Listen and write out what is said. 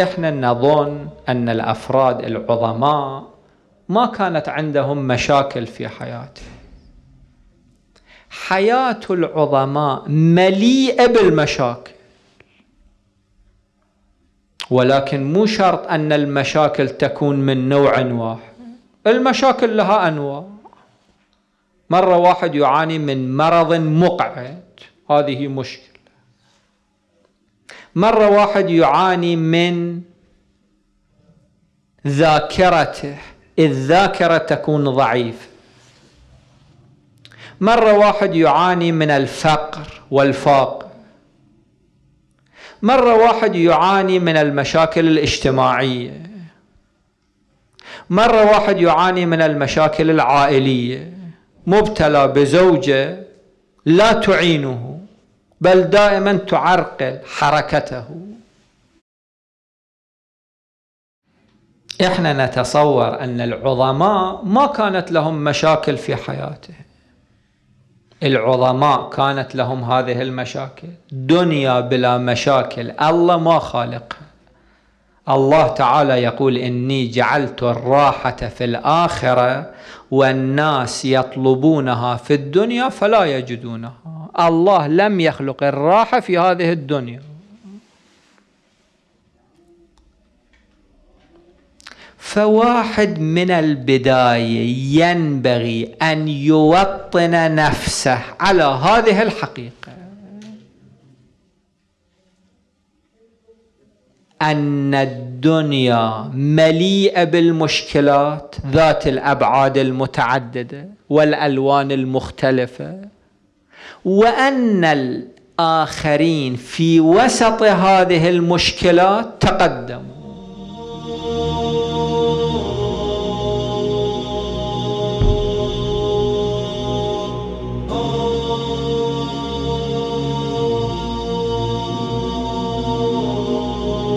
احنا نظن ان الافراد العظماء ما كانت عندهم مشاكل في حياتهم حياه العظماء مليئه بالمشاكل ولكن مو شرط ان المشاكل تكون من نوع واحد المشاكل لها انواع مره واحد يعاني من مرض مقعد هذه مشكله مرة واحد يعاني من ذاكرته الذاكرة تكون ضعيفة مرة واحد يعاني من الفقر والفاق مرة واحد يعاني من المشاكل الاجتماعية مرة واحد يعاني من المشاكل العائلية مبتلى بزوجة لا تعينه بل دائما تعرقل حركته احنا نتصور ان العظماء ما كانت لهم مشاكل في حياتهم العظماء كانت لهم هذه المشاكل دنيا بلا مشاكل الله ما خالقها الله تعالى يقول إني جعلت الراحة في الآخرة والناس يطلبونها في الدنيا فلا يجدونها الله لم يخلق الراحة في هذه الدنيا فواحد من البداية ينبغي أن يوطن نفسه على هذه الحقيقة أن الدنيا مليئة بالمشكلات ذات الأبعاد المتعددة والألوان المختلفة وأن الآخرين في وسط هذه المشكلات تقدموا